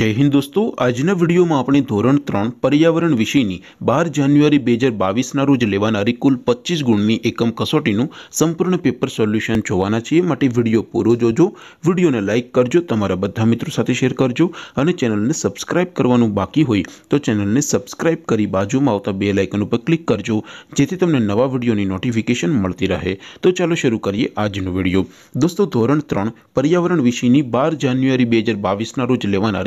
जय हिंद दोस्तों आज ने वीडियो में अपनी ધોરણ 3 પર્યાવરણ વિષયની 12 જાન્યુઆરી 2022 ના રોજ લેવાનાર કુલ 25 ગુણની એકમ કસોટીનું સંપૂર્ણ પેપર સોલ્યુશન જોવાના છે માટે વિડિયો પૂરું જોજો વિડિયોને લાઈક કરજો તમારા બધા મિત્રો સાથે શેર કરજો અને ચેનલને સબ્સ્ક્રાઇબ કરવાનું બાકી હોય તો ચેનલને સબ્સ્ક્રાઇબ કરી बाजूમાં આવતા બેલ આઇકન ઉપર ક્લિક કરજો જેથી તમને નવા વિડિયોની નોટિફિકેશન મળતી રહે તો ચાલો શરૂ કરીએ આજનો વિડિયો दोस्तों ધોરણ 3 પર્યાવરણ વિષયની 12 જાન્યુઆરી 2022 ના રોજ લેવાના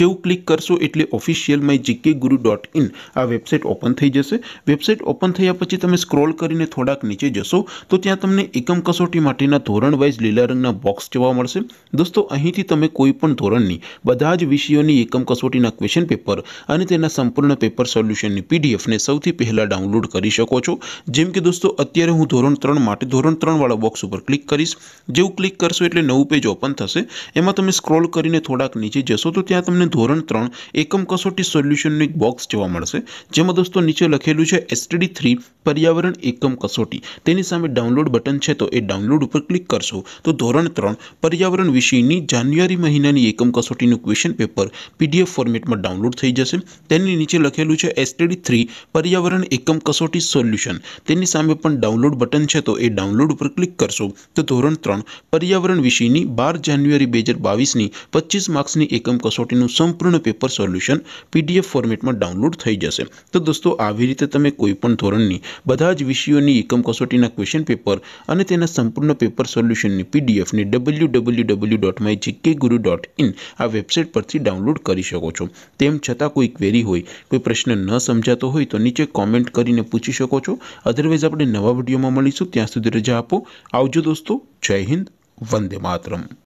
જેવું ક્લિક કરશો એટલે ઓફિશિયલ mygkguru.in આ વેબસાઈટ ઓપન થઈ જશે વેબસાઈટ ઓપન થયા પછી તમે સ્ક્રોલ કરીને થોડાક નીચે જશો તો ત્યાં તમને એકમ કસોટી માટેના ધોરણ વાઈઝ લેલેરંગના બોક્સ જોવા મળશે દોસ્તો અહીંથી તમે કોઈ પણ ધોરણની બધા જ વિષયોની એકમ કસોટીના ક્વેશ્ચન પેપર અને તેના સંપૂર્ણ પેપર સોલ્યુશનની પીડીએફ ને સૌથી પહેલા ડાઉનલોડ કરી શકો છો જેમ કે દોસ્તો અત્યારે હું ધોરણ 3 માટે ધોરણ 3 વાળો બોક્સ ઉપર ક્લિક કરીશ જેવું ક્લિક કરશો એટલે નવું પેજ ઓપન થશે એમાં તમે સ્ક્રોલ કરીને થોડાક નીચે જશો તો ત્યાં ધોરણ 3 એકમ કસોટી સોલ્યુશન ની એક બોક્સ જોવા મળશે જેમ દોસ્તો નીચે લખેલું છે STD 3 પર્યાવરણ એકમ કસોટી તેની સામે ડાઉનલોડ બટન છે તો એ ડાઉનલોડ ઉપર ક્લિક કરશો તો ધોરણ 3 પર્યાવરણ વિષયની જાન્યુઆરી મહિનાની એકમ કસોટીનું ક્વેશ્ચન પેપર PDF ફોર્મેટમાં ડાઉનલોડ થઈ જશે તેની નીચે લખેલું છે STD 3 પર્યાવરણ એકમ કસોટી સોલ્યુશન તેની સામે પણ ડાઉનલોડ બટન છે તો એ ડાઉનલોડ ઉપર ક્લિક કરશો તો ધોરણ 3 પર્યાવરણ વિષયની 12 જાન્યુઆરી 2022 ની 25 માર્ક્સની એકમ કસોટી નો સંપૂર્ણ પેપર સોલ્યુશન પીડીએફ ફોર્મેટમાં ડાઉનલોડ થઈ જશે તો દોસ્તો આવી રીતે તમે કોઈ પણ ધોરણની બધા જ વિષયોની એકમ કસોટીના ક્વેશ્ચન પેપર અને તેના સંપૂર્ણ પેપર સોલ્યુશનની પીડીએફ ની www.mygkguru.in આ વેબસાઈટ પરથી ડાઉનલોડ કરી શકો છો તેમ છતાં કોઈ ક્વેરી હોય કોઈ પ્રશ્ન ન સમજાતો હોય તો નીચે કમેન્ટ કરીને પૂછી શકો છો અધરવાઇઝ આપણે નવા વિડિયોમાં મળીશું ત્યાં સુધી રહેજો આપો આવજો દોસ્તો જય હિન્દ વંદે માતરમ